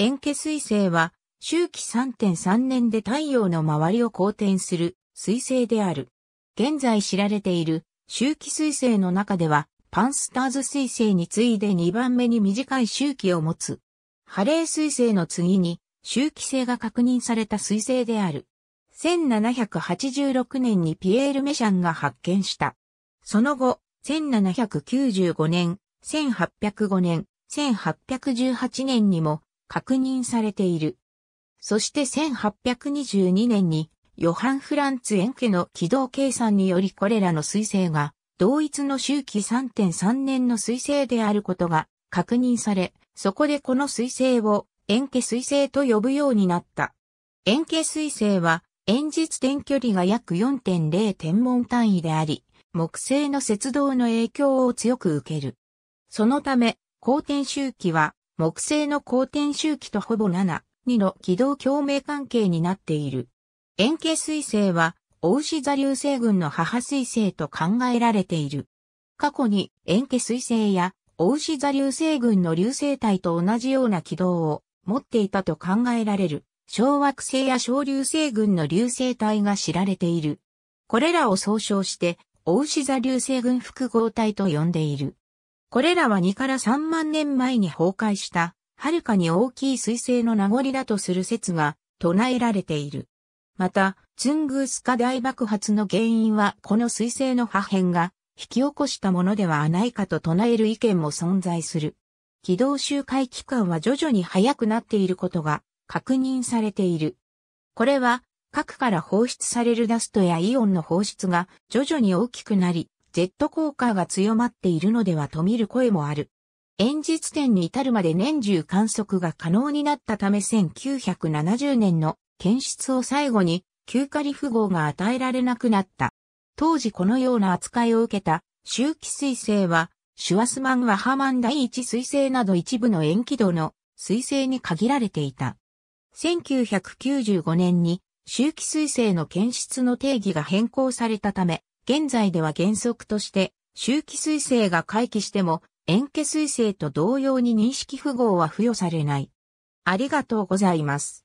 円形水星は、周期3.3年で太陽の周りを公転する水星である。現在知られている周期水星の中では、パンスターズ水星に次いで2番目に短い周期を持つ。ハレー水星の次に周期性が確認された水星である。1786年にピエール・メシャンが発見した。その後、1795年、1805年、1818年にも確認されている。そして1822年に、ヨハン・フランツ・エンケの軌道計算によりこれらの彗星が、同一の周期3.3年の彗星であることが確認され、そこでこの彗星を円形彗星と呼ぶようになった。円形彗星は、円日点距離が約4.0天文単位であり、木星の雪道の影響を強く受ける。そのため、公転周期は木星の公転周期とほぼ7、2の軌道共鳴関係になっている。円形彗星は、大牛座流星群の母彗星と考えられている。過去に円形彗星や大牛座流星群の流星体と同じような軌道を持っていたと考えられる小惑星や小流星群の流星体が知られている。これらを総称して大牛座流星群複合体と呼んでいる。これらは2から3万年前に崩壊した、はるかに大きい水星の名残だとする説が唱えられている。また、ツングースカ大爆発の原因はこの水星の破片が引き起こしたものではないかと唱える意見も存在する。軌道周回期間は徐々に速くなっていることが確認されている。これは、核から放出されるダストやイオンの放出が徐々に大きくなり、ジェット効果が強まっているのではと見る声もある。演実点に至るまで年中観測が可能になったため1970年の検出を最後に旧暇リ符号が与えられなくなった。当時このような扱いを受けた周期彗星はシュワスマン・ワハマン第一彗星など一部の延期度の彗星に限られていた。1995年に周期彗星の検出の定義が変更されたため、現在では原則として周期彗星が回帰しても塩基彗星と同様に認識符号は付与されない。ありがとうございます。